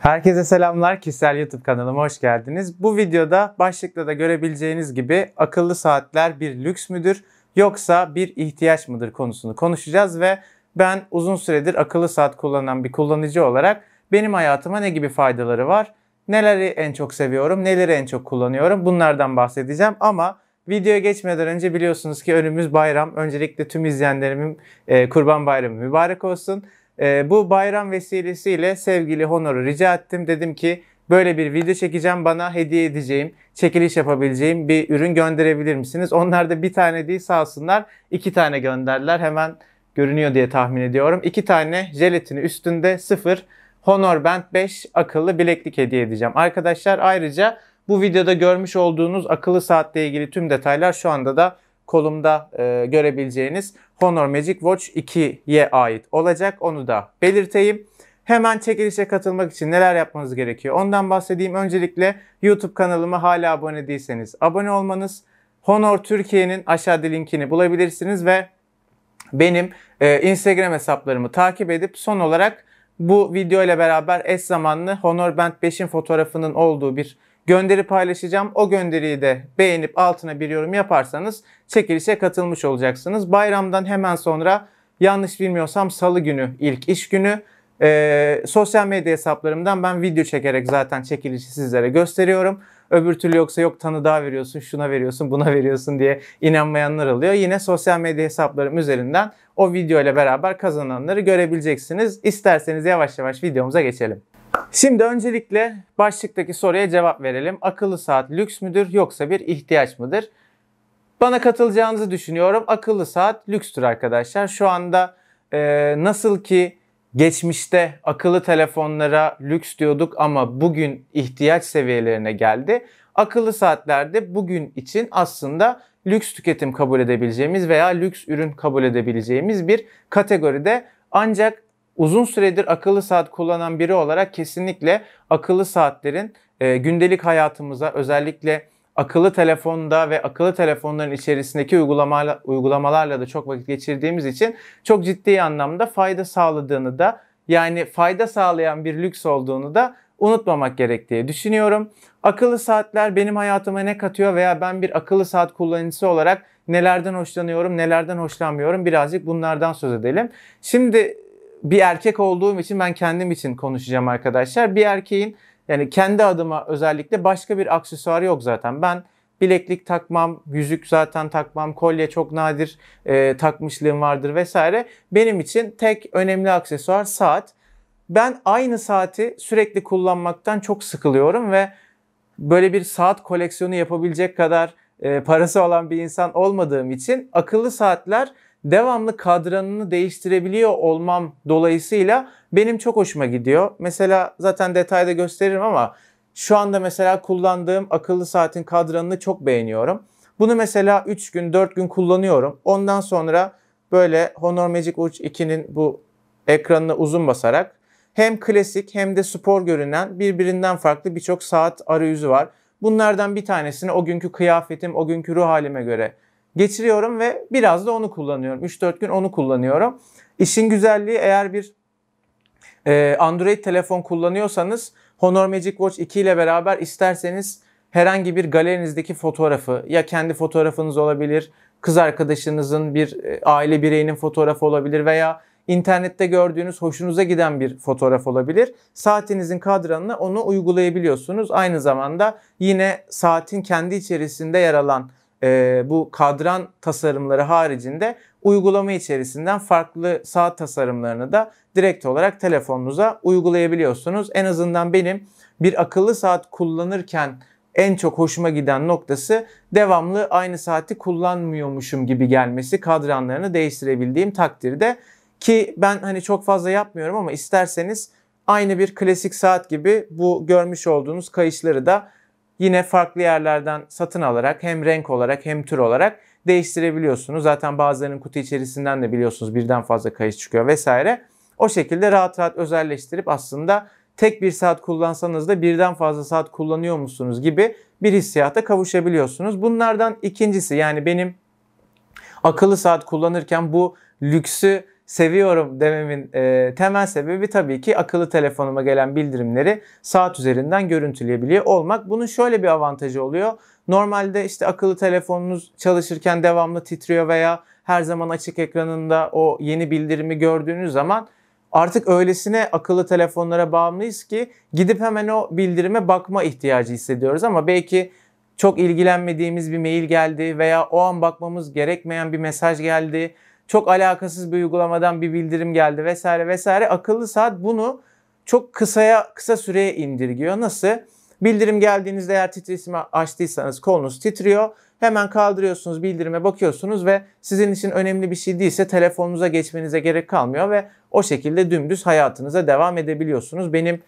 Herkese selamlar. Kişisel YouTube kanalıma hoş geldiniz. Bu videoda başlıkta da görebileceğiniz gibi akıllı saatler bir lüks müdür yoksa bir ihtiyaç mıdır konusunu konuşacağız ve ben uzun süredir akıllı saat kullanan bir kullanıcı olarak benim hayatıma ne gibi faydaları var? Neleri en çok seviyorum, neleri en çok kullanıyorum bunlardan bahsedeceğim ama Videoya geçmeden önce biliyorsunuz ki önümüz bayram. Öncelikle tüm izleyenlerimin e, Kurban Bayramı mübarek olsun. Ee, bu bayram vesilesiyle sevgili Honor'u rica ettim. Dedim ki böyle bir video çekeceğim bana hediye edeceğim, çekiliş yapabileceğim bir ürün gönderebilir misiniz? Onlar da bir tane değil sağ olsunlar iki tane gönderdiler. Hemen görünüyor diye tahmin ediyorum. İki tane jelatini üstünde sıfır Honor Band 5 akıllı bileklik hediye edeceğim. Arkadaşlar ayrıca bu videoda görmüş olduğunuz akıllı saatle ilgili tüm detaylar şu anda da kolumda e, görebileceğiniz Honor Magic Watch 2'ye ait olacak. Onu da belirteyim. Hemen çekilişe katılmak için neler yapmanız gerekiyor? Ondan bahsedeyim. Öncelikle YouTube kanalıma hala abone değilseniz abone olmanız. Honor Türkiye'nin aşağıda linkini bulabilirsiniz ve benim e, Instagram hesaplarımı takip edip son olarak bu video ile beraber eş zamanlı Honor Band 5'in fotoğrafının olduğu bir gönderi paylaşacağım. O gönderiyi de beğenip altına bir yorum yaparsanız çekilişe katılmış olacaksınız. Bayramdan hemen sonra yanlış bilmiyorsam salı günü ilk iş günü e, sosyal medya hesaplarımdan ben video çekerek zaten çekilişi sizlere gösteriyorum. Öbür türlü yoksa yok tanı daha veriyorsun, şuna veriyorsun, buna veriyorsun diye inanmayanlar oluyor. Yine sosyal medya hesaplarım üzerinden o video ile beraber kazananları görebileceksiniz. İsterseniz yavaş yavaş videomuza geçelim. Şimdi öncelikle başlıktaki soruya cevap verelim. Akıllı saat lüks müdür yoksa bir ihtiyaç mıdır? Bana katılacağınızı düşünüyorum. Akıllı saat lükstür arkadaşlar. Şu anda e, nasıl ki geçmişte akıllı telefonlara lüks diyorduk ama bugün ihtiyaç seviyelerine geldi. Akıllı saatlerde bugün için aslında lüks tüketim kabul edebileceğimiz veya lüks ürün kabul edebileceğimiz bir kategoride ancak Uzun süredir akıllı saat kullanan biri olarak kesinlikle akıllı saatlerin e, gündelik hayatımıza özellikle akıllı telefonda ve akıllı telefonların içerisindeki uygulamalarla, uygulamalarla da çok vakit geçirdiğimiz için çok ciddi anlamda fayda sağladığını da yani fayda sağlayan bir lüks olduğunu da unutmamak gerek diye düşünüyorum. Akıllı saatler benim hayatıma ne katıyor veya ben bir akıllı saat kullanıcısı olarak nelerden hoşlanıyorum, nelerden hoşlanmıyorum birazcık bunlardan söz edelim. Şimdi bir erkek olduğum için ben kendim için konuşacağım arkadaşlar. Bir erkeğin yani kendi adıma özellikle başka bir aksesuarı yok zaten. Ben bileklik takmam, yüzük zaten takmam, kolye çok nadir e, takmışlığım vardır vesaire. Benim için tek önemli aksesuar saat. Ben aynı saati sürekli kullanmaktan çok sıkılıyorum ve böyle bir saat koleksiyonu yapabilecek kadar e, parası olan bir insan olmadığım için akıllı saatler devamlı kadranını değiştirebiliyor olmam dolayısıyla benim çok hoşuma gidiyor. Mesela zaten detayda gösteririm ama şu anda mesela kullandığım akıllı saatin kadranını çok beğeniyorum. Bunu mesela 3 gün 4 gün kullanıyorum. Ondan sonra böyle Honor Magic Watch 2'nin bu ekranına uzun basarak hem klasik hem de spor görünen birbirinden farklı birçok saat arayüzü var. Bunlardan bir tanesini o günkü kıyafetim, o günkü ruh halime göre geçiriyorum ve biraz da onu kullanıyorum. 3-4 gün onu kullanıyorum. İşin güzelliği eğer bir e, Android telefon kullanıyorsanız Honor Magic Watch 2 ile beraber isterseniz herhangi bir galerinizdeki fotoğrafı ya kendi fotoğrafınız olabilir, kız arkadaşınızın bir e, aile bireyinin fotoğrafı olabilir veya internette gördüğünüz hoşunuza giden bir fotoğraf olabilir. Saatinizin kadranına onu uygulayabiliyorsunuz. Aynı zamanda yine saatin kendi içerisinde yer alan e, bu kadran tasarımları haricinde uygulama içerisinden farklı saat tasarımlarını da direkt olarak telefonunuza uygulayabiliyorsunuz. En azından benim bir akıllı saat kullanırken en çok hoşuma giden noktası devamlı aynı saati kullanmıyormuşum gibi gelmesi kadranlarını değiştirebildiğim takdirde ki ben hani çok fazla yapmıyorum ama isterseniz aynı bir klasik saat gibi bu görmüş olduğunuz kayışları da yine farklı yerlerden satın alarak hem renk olarak hem tür olarak değiştirebiliyorsunuz. Zaten bazılarının kutu içerisinden de biliyorsunuz birden fazla kayış çıkıyor vesaire. O şekilde rahat rahat özelleştirip aslında tek bir saat kullansanız da birden fazla saat kullanıyor musunuz gibi bir hissiyata kavuşabiliyorsunuz. Bunlardan ikincisi yani benim akıllı saat kullanırken bu lüksü seviyorum dememin e, temel sebebi tabii ki akıllı telefonuma gelen bildirimleri saat üzerinden görüntüleyebiliyor olmak. Bunun şöyle bir avantajı oluyor. Normalde işte akıllı telefonunuz çalışırken devamlı titriyor veya her zaman açık ekranında o yeni bildirimi gördüğünüz zaman artık öylesine akıllı telefonlara bağımlıyız ki gidip hemen o bildirime bakma ihtiyacı hissediyoruz ama belki çok ilgilenmediğimiz bir mail geldi veya o an bakmamız gerekmeyen bir mesaj geldi çok alakasız bir uygulamadan bir bildirim geldi vesaire vesaire. Akıllı saat bunu çok kısaya kısa süreye indirgiyor. Nasıl? Bildirim geldiğinizde eğer titreşimi açtıysanız kolunuz titriyor. Hemen kaldırıyorsunuz, bildirime bakıyorsunuz ve sizin için önemli bir şey değilse telefonunuza geçmenize gerek kalmıyor ve o şekilde dümdüz hayatınıza devam edebiliyorsunuz. Benim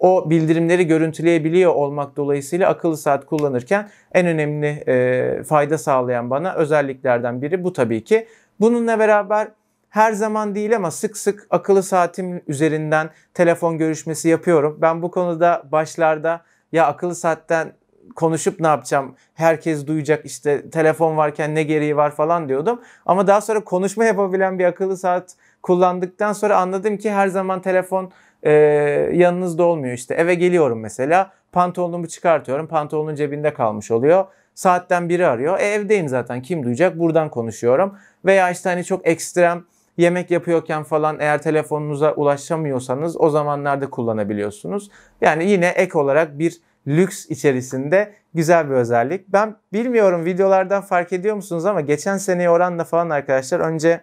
o bildirimleri görüntüleyebiliyor olmak dolayısıyla akıllı saat kullanırken en önemli e, fayda sağlayan bana özelliklerden biri bu tabii ki. Bununla beraber her zaman değil ama sık sık akıllı saatim üzerinden telefon görüşmesi yapıyorum. Ben bu konuda başlarda ya akıllı saatten konuşup ne yapacağım? Herkes duyacak işte telefon varken ne gereği var falan diyordum. Ama daha sonra konuşma yapabilen bir akıllı saat kullandıktan sonra anladım ki her zaman telefon e, yanınızda olmuyor işte. Eve geliyorum mesela pantolonumu çıkartıyorum. Pantolonun cebinde kalmış oluyor. Saatten biri arıyor. E, evdeyim zaten kim duyacak buradan konuşuyorum. Veya işte hani çok ekstrem yemek yapıyorken falan eğer telefonunuza ulaşamıyorsanız o zamanlarda kullanabiliyorsunuz. Yani yine ek olarak bir lüks içerisinde güzel bir özellik. Ben bilmiyorum videolardan fark ediyor musunuz ama geçen seneye oranla falan arkadaşlar önce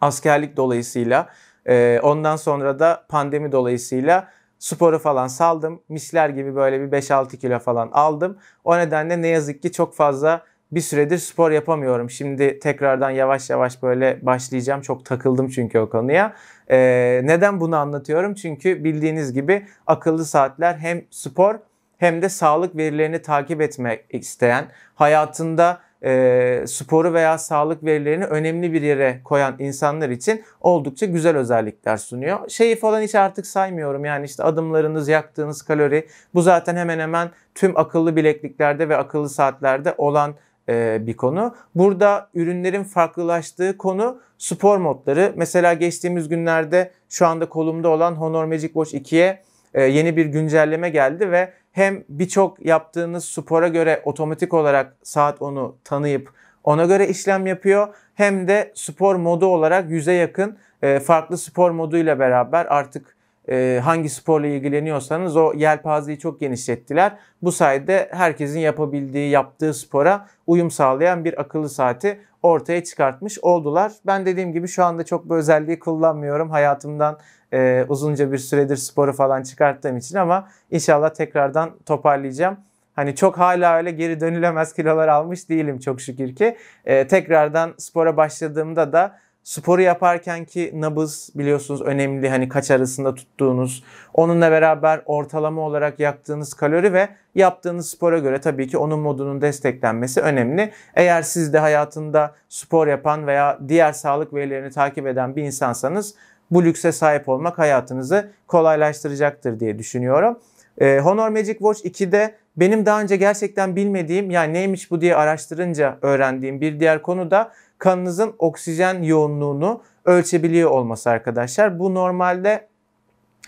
askerlik dolayısıyla e, ondan sonra da pandemi dolayısıyla sporu falan saldım. Misler gibi böyle bir 5-6 kilo falan aldım. O nedenle ne yazık ki çok fazla bir süredir spor yapamıyorum. Şimdi tekrardan yavaş yavaş böyle başlayacağım. Çok takıldım çünkü o konuya. Ee, neden bunu anlatıyorum? Çünkü bildiğiniz gibi akıllı saatler hem spor hem de sağlık verilerini takip etmek isteyen, hayatında e, sporu veya sağlık verilerini önemli bir yere koyan insanlar için oldukça güzel özellikler sunuyor. Şeyi falan hiç artık saymıyorum yani işte adımlarınız, yaktığınız kalori bu zaten hemen hemen tüm akıllı bilekliklerde ve akıllı saatlerde olan e, bir konu. Burada ürünlerin farklılaştığı konu spor modları. Mesela geçtiğimiz günlerde şu anda kolumda olan Honor Magic Watch 2'ye e, yeni bir güncelleme geldi ve hem birçok yaptığınız spora göre otomatik olarak saat onu tanıyıp ona göre işlem yapıyor hem de spor modu olarak yüze yakın e, farklı spor moduyla beraber artık e, hangi sporla ilgileniyorsanız o yelpazeyi çok genişlettiler. Bu sayede herkesin yapabildiği, yaptığı spora uyum sağlayan bir akıllı saati ortaya çıkartmış oldular. Ben dediğim gibi şu anda çok bu özelliği kullanmıyorum. Hayatımdan e, uzunca bir süredir sporu falan çıkarttığım için ama inşallah tekrardan toparlayacağım. Hani çok hala öyle geri dönülemez kilolar almış değilim çok şükür ki. E, tekrardan spora başladığımda da Sporu yaparken ki nabız biliyorsunuz önemli hani kaç arasında tuttuğunuz. Onunla beraber ortalama olarak yaktığınız kalori ve yaptığınız spora göre tabii ki onun modunun desteklenmesi önemli. Eğer siz de hayatında spor yapan veya diğer sağlık verilerini takip eden bir insansanız bu lükse sahip olmak hayatınızı kolaylaştıracaktır diye düşünüyorum. Ee, Honor Magic Watch 2'de benim daha önce gerçekten bilmediğim yani neymiş bu diye araştırınca öğrendiğim bir diğer konu da kanınızın oksijen yoğunluğunu ölçebiliyor olması arkadaşlar. Bu normalde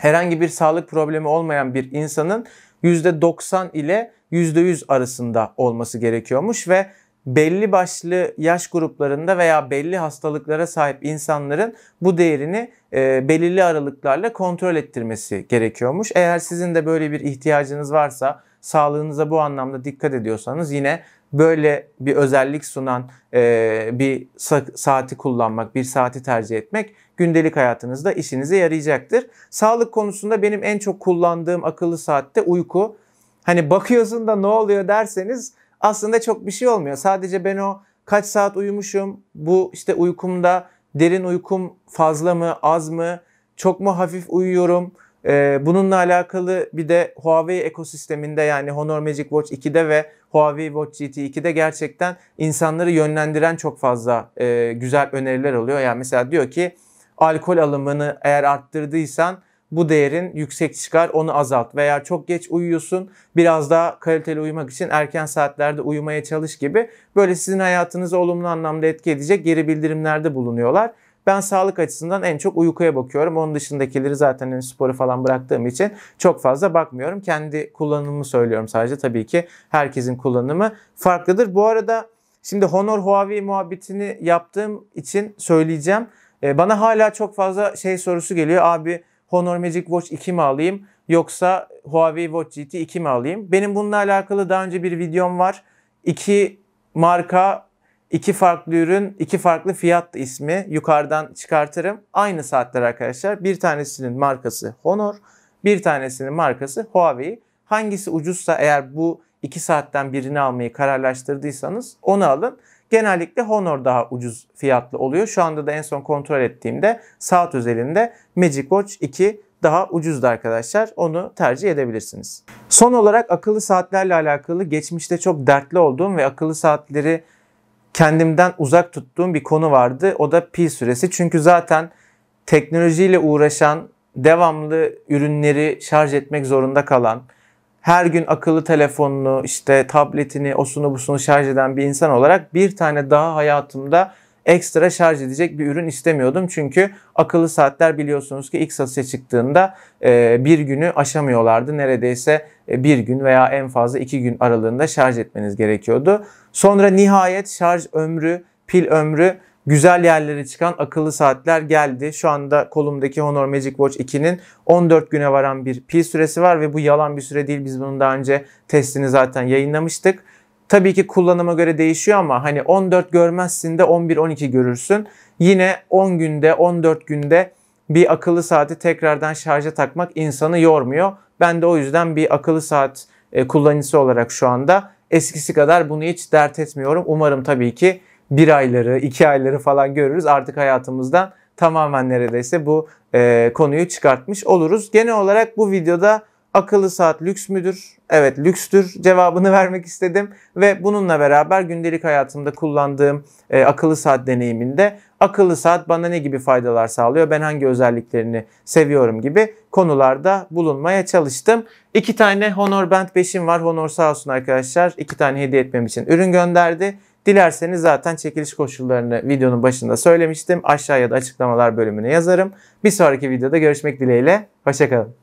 herhangi bir sağlık problemi olmayan bir insanın %90 ile %100 arasında olması gerekiyormuş ve belli başlı yaş gruplarında veya belli hastalıklara sahip insanların bu değerini e, belirli aralıklarla kontrol ettirmesi gerekiyormuş. Eğer sizin de böyle bir ihtiyacınız varsa, sağlığınıza bu anlamda dikkat ediyorsanız yine böyle bir özellik sunan e, bir saati kullanmak, bir saati tercih etmek gündelik hayatınızda işinize yarayacaktır. Sağlık konusunda benim en çok kullandığım akıllı saatte uyku. Hani bakıyorsun da ne oluyor derseniz aslında çok bir şey olmuyor. Sadece ben o kaç saat uyumuşum, bu işte uykumda derin uykum fazla mı, az mı, çok mu hafif uyuyorum, e, bununla alakalı bir de Huawei ekosisteminde yani Honor Magic Watch 2'de ve Huawei Watch GT 2'de gerçekten insanları yönlendiren çok fazla e, güzel öneriler alıyor. Yani mesela diyor ki alkol alımını eğer arttırdıysan bu değerin yüksek çıkar onu azalt veya çok geç uyuyorsun biraz daha kaliteli uyumak için erken saatlerde uyumaya çalış gibi böyle sizin hayatınızı olumlu anlamda etki edecek geri bildirimlerde bulunuyorlar. Ben sağlık açısından en çok uykuya bakıyorum. Onun dışındakileri zaten hani sporu falan bıraktığım için çok fazla bakmıyorum. Kendi kullanımımı söylüyorum sadece. Tabii ki herkesin kullanımı farklıdır. Bu arada şimdi Honor Huawei muhabbetini yaptığım için söyleyeceğim. Ee, bana hala çok fazla şey sorusu geliyor. Abi Honor Magic Watch 2 mi alayım yoksa Huawei Watch GT 2 mi alayım? Benim bununla alakalı daha önce bir videom var. İki marka İki farklı ürün, iki farklı fiyat ismi yukarıdan çıkartırım. Aynı saatler arkadaşlar. Bir tanesinin markası Honor, bir tanesinin markası Huawei. Hangisi ucuzsa eğer bu iki saatten birini almayı kararlaştırdıysanız onu alın. Genellikle Honor daha ucuz fiyatlı oluyor. Şu anda da en son kontrol ettiğimde saat özelinde Magic Watch 2 daha ucuzdu arkadaşlar. Onu tercih edebilirsiniz. Son olarak akıllı saatlerle alakalı geçmişte çok dertli olduğum ve akıllı saatleri kendimden uzak tuttuğum bir konu vardı. O da pi süresi. Çünkü zaten teknolojiyle uğraşan, devamlı ürünleri şarj etmek zorunda kalan, her gün akıllı telefonunu, işte tabletini, osunu busunu şarj eden bir insan olarak bir tane daha hayatımda ekstra şarj edecek bir ürün istemiyordum. Çünkü akıllı saatler biliyorsunuz ki ilk satışa çıktığında e, bir günü aşamıyorlardı. Neredeyse e, bir gün veya en fazla iki gün aralığında şarj etmeniz gerekiyordu. Sonra nihayet şarj ömrü, pil ömrü güzel yerlere çıkan akıllı saatler geldi. Şu anda kolumdaki Honor Magic Watch 2'nin 14 güne varan bir pil süresi var ve bu yalan bir süre değil. Biz bunun daha önce testini zaten yayınlamıştık. Tabii ki kullanıma göre değişiyor ama hani 14 görmezsin de 11-12 görürsün. Yine 10 günde 14 günde bir akıllı saati tekrardan şarja takmak insanı yormuyor. Ben de o yüzden bir akıllı saat e, kullanıcısı olarak şu anda eskisi kadar bunu hiç dert etmiyorum. Umarım tabii ki bir ayları, iki ayları falan görürüz. Artık hayatımızdan tamamen neredeyse bu e, konuyu çıkartmış oluruz. Genel olarak bu videoda Akıllı saat lüks müdür? Evet lükstür cevabını vermek istedim ve bununla beraber gündelik hayatımda kullandığım e, akıllı saat deneyiminde akıllı saat bana ne gibi faydalar sağlıyor, ben hangi özelliklerini seviyorum gibi konularda bulunmaya çalıştım. İki tane Honor Band 5'im var. Honor sağ olsun arkadaşlar iki tane hediye etmem için ürün gönderdi. Dilerseniz zaten çekiliş koşullarını videonun başında söylemiştim. Aşağıya da açıklamalar bölümüne yazarım. Bir sonraki videoda görüşmek dileğiyle. Hoşçakalın.